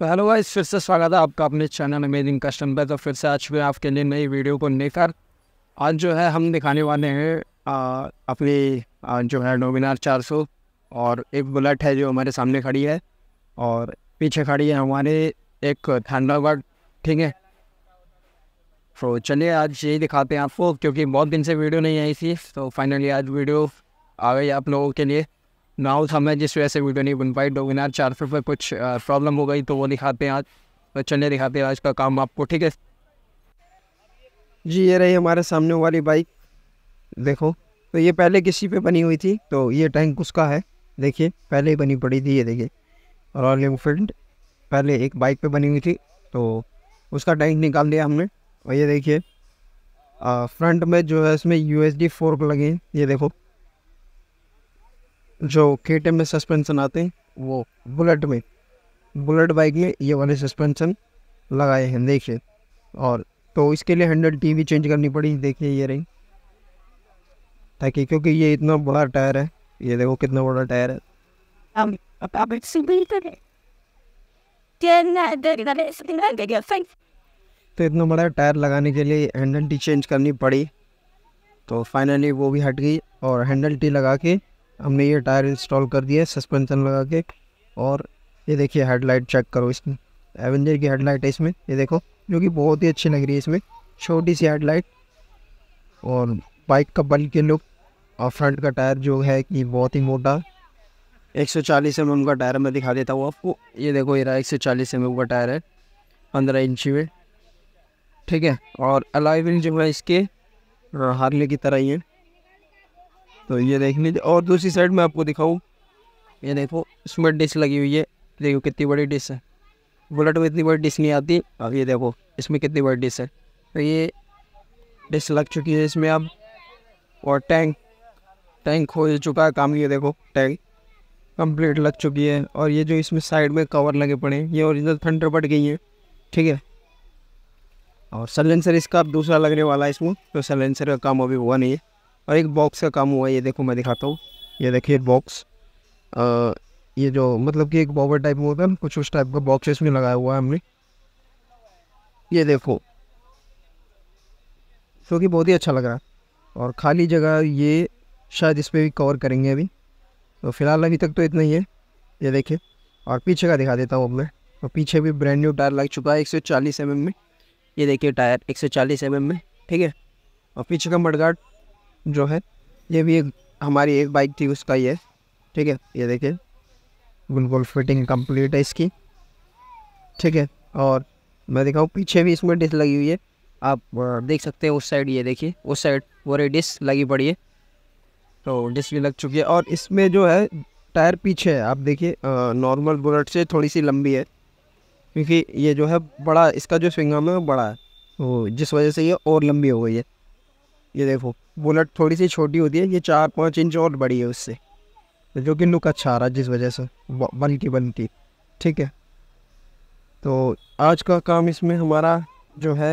तो hello guys फिर से स्वागत है आपका अपने चैनल अमेजिंग कस्टम पर तो फिर से आज मैं आपके लिए नई वीडियो को लेकर आज जो है हम दिखाने वाले हैं अपनी जो है डोमिनार सौ और एक बुलेट है जो हमारे सामने खड़ी है और पीछे खड़ी है हमारे एक थैंडावर्ड ठीक है तो चलिए आज यही दिखाते हैं आपको क्योंकि बहुत दिन से वीडियो नहीं आई थी तो फाइनली आज वीडियो आ गई आप लोगों के लिए नाउ था मैं जिस वजह से वीडियो नहीं बन पाई डोमिनार चार्जर पर कुछ प्रॉब्लम हो गई तो वो दिखाते हैं आज चले दिखाते हैं आज का काम आपको ठीक है जी ये रही हमारे सामने वाली बाइक देखो तो ये पहले किसी पे बनी हुई थी तो ये टैंक उसका है देखिए पहले ही बनी पड़ी थी ये देखिए रॉयल एनफील्ड पहले एक बाइक पे बनी हुई थी तो उसका टैंक निकाल दिया हमने और ये देखिए फ्रंट में जो है इसमें यू एस डी फोर्क लगे ये देखो जो के में सस्पेंशन आते हैं वो बुलेट में बुलेट बाइक में ये वाले सस्पेंशन लगाए हैं देखिए और तो इसके लिए हैंडल टी भी चेंज करनी पड़ी देखिए ये रही ताकि क्योंकि ये इतना बड़ा टायर है ये देखो कितना बड़ा टायर है तो, तो, तो, तो इतना बड़ा टायर लगाने के लिए हैंडल टी चेंज करनी पड़ी तो फाइनली वो भी हट गई और हैंडल टी लगा के हमने ये टायर इंस्टॉल कर दिया है सस्पेंसन लगा के और ये देखिए हेडलाइट चेक करो इसमें एवेंजर की हेडलाइट है इसमें ये देखो जो कि बहुत ही अच्छी लग रही है इसमें छोटी सी हेडलाइट और बाइक का बल के लुक और फ्रंट का टायर जो है कि बहुत ही मोटा 140 सौ चालीस एम का टायर मैं दिखा देता हूँ आपको ये देखो ये रहा एक सौ चालीस एम का टायर है पंद्रह इंची में ठीक है और अलाइविंग जो है इसके हारने की तरह ही है तो ये देख लीजिए और दूसरी साइड में आपको दिखाऊँ ये देखो इसमें डिश लगी हुई है देखो कितनी बड़ी डिश है बुलेट में इतनी बड़ी डिश नहीं आती अब ये देखो इसमें कितनी बड़ी डिश है तो ये डिश लग चुकी है इसमें अब और टैंक टैंक खोल चुका है काम ये देखो टैंक कंप्लीट लग चुकी है और ये जो इसमें साइड में कवर लगे पड़े हैं ये ओरिजिनल थंडर पट गई है ठीक है और सलेंसर इसका अब दूसरा लगने वाला है इसमें तो सलेंसर का काम अभी हुआ नहीं है और एक बॉक्स का काम हुआ है ये देखो मैं दिखाता हूँ ये देखिए बॉक्स ये जो मतलब कि एक बॉबर टाइप होता है कुछ उस टाइप का बॉक्स इसमें लगाया हुआ है हमने ये देखो क्योंकि तो कि बहुत ही अच्छा लग रहा है और खाली जगह ये शायद इस पर भी कवर करेंगे अभी तो फिलहाल अभी तक तो इतना ही है ये देखिए और पीछे का दिखा देता हूँ अब मैं और पीछे भी ब्रांड न्यू टायर लग चुका है एक सौ चालीस एम एम में ये देखिए टायर एक सौ चालीस एम एम में ठीक है और पीछे का मडगाट जो है ये भी एक हमारी एक बाइक थी उसका ये ठीक है ये देखिए बिल्कुल फिटिंग कंप्लीट है इसकी ठीक है और मैं दिखाऊँ पीछे भी इसमें डिस लगी हुई है आप देख सकते हैं उस साइड ये देखिए उस साइड वो रही डिस लगी पड़ी है तो डिस भी लग चुकी है और इसमें जो है टायर पीछे है आप देखिए नॉर्मल बुलेट से थोड़ी सी लंबी है क्योंकि ये जो है बड़ा इसका जो स्विंगम है बड़ा है तो जिस वजह से ये और लंबी हो गई है ये देखो बुलेट थोड़ी सी छोटी होती है ये चार पाँच इंच और बड़ी है उससे जो कि लुक अच्छा आ रहा है जिस वजह से की बनती ठीक है तो आज का काम इसमें हमारा जो है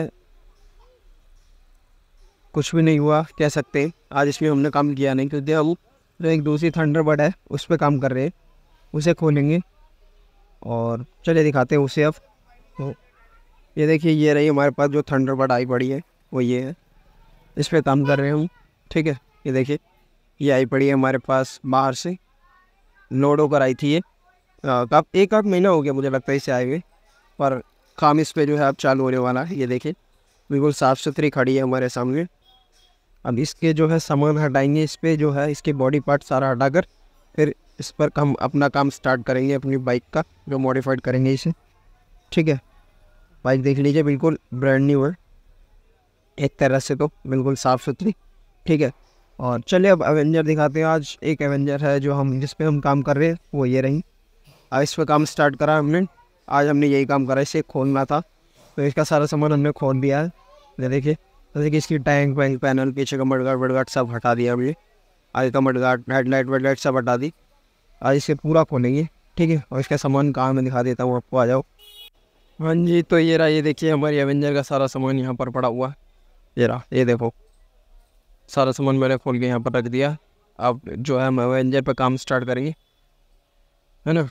कुछ भी नहीं हुआ कह सकते आज इसमें हमने काम किया नहीं क्योंकि हम जो एक दूसरी थंडरबर्ड है उस पर काम कर रहे हैं उसे खोलेंगे और चलिए दिखाते हैं उसे अब तो ये देखिए ये रही हमारे पास जो थंडरबर्ड आई पड़ी है वो ये है इस पर काम कर रहे हूँ ठीक है ये देखिए ये आई पड़ी है हमारे पास बाहर से लोड होकर आई थी ये तो अब एक आध महीना हो गया मुझे लगता है इसे आए हुए पर काम इस पर जो है अब चालू होने वाला है ये देखिए बिल्कुल साफ़ सुथरी खड़ी है हमारे सामने अब इसके जो है सामान हटाएंगे इस पर जो है इसके बॉडी पार्ट सारा हटाकर फिर इस पर हम अपना काम स्टार्ट करेंगे अपनी बाइक का जो मॉडिफाइड करेंगे इसे ठीक है बाइक देख लीजिए बिल्कुल ब्रांड न्यू है एक तरह से तो बिल्कुल साफ़ सुथरी ठीक है और चलिए अब एवेंजर दिखाते हैं आज एक एवेंजर है जो हम जिस पे हम काम कर रहे हैं वो ये रही अब इस पर काम स्टार्ट करा हमने आज हमने यही काम करा इसे खोलना था तो इसका सारा सामान हमने खोल दिया है ये देखिए जैसे तो कि इसकी टैंक वैंक पैनल पीछे का मडगाट वडगाट सब हटा दिया हमने आज का मडगाट हेडलाइट वेडलाइट सब हटा दी आज इसे पूरा खोलेंगे ठीक है और इसका सामान कहाँ मैं दिखा देता हूँ आपको आ जाओ हाँ जी तो ये रहा ये देखिए हमारी एवेंजर का सारा सामान यहाँ पर पड़ा हुआ है ये रहा ये देखो सारा सामान मैंने खोल के यहाँ पर रख दिया अब जो है मैं एवेंजर पर काम स्टार्ट करेंगे है ना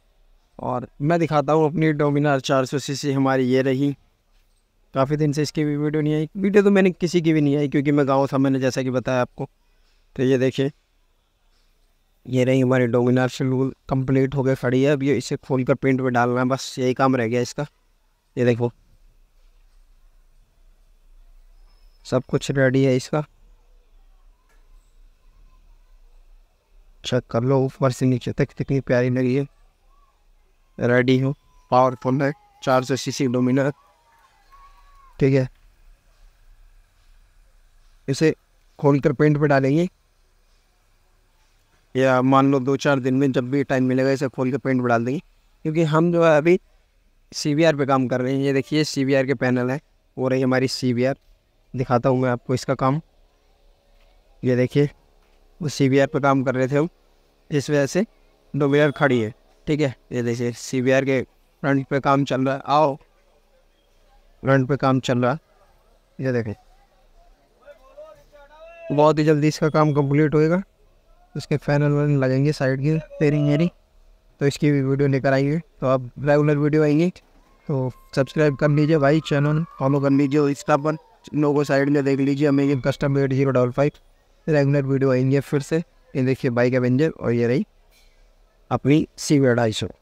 और मैं दिखाता हूँ अपनी डोमिनार चार सौ सी हमारी ये रही काफ़ी दिन से इसकी भी वीडियो नहीं आई वीडियो तो मैंने किसी की भी नहीं आई क्योंकि मैं गाँव था मैंने जैसा कि बताया आपको तो ये देखिए ये रही हमारी डोमिनार शेड्यूल कंप्लीट गए खड़ी है अब ये इसे खोल कर पेंट में डालना है बस यही काम रह गया इसका ये देखो सब कुछ रेडी है इसका चेक कर लो ऊपर से नीचे तक कितनी प्यारी लगी है रेडी हो पावरफुल है चार सौ सी सी डोमिनर ठीक है इसे खोल कर पेंट पे डालेंगे या मान लो दो चार दिन में जब भी टाइम मिलेगा इसे खोल कर पेंट पे डाल देंगे क्योंकि हम जो है अभी सी बी आर पे काम कर रहे हैं ये देखिए सी बी आर के पैनल है हो रही हमारी सी बी आर दिखाता हूँ मैं आपको इसका काम ये देखिए वो सी बी आर पर काम कर रहे थे हम इस वजह से दो व्हीलर खड़ी है ठीक है ये देखिए सी बी आर के फ्रंट पे काम चल रहा है आओ फ्रंट पे काम चल रहा है ये देखें बहुत ही जल्दी इसका काम कंप्लीट होएगा उसके फैनल वैन लगेंगे साइड की तेरी मेरी तो इसकी भी वीडियो लेकर तो आएंगे तो आप रेगुलर वीडियो आएंगे तो सब्सक्राइब कर लीजिए भाई चैनल फॉलो कर लीजिए इंस्टा पर लोगो साइड में देख लीजिए हमें ये custom made zero double five regular video आएंगे फिर से ये देखिए बाइक एवेंजर और ये रही अपनी सी वी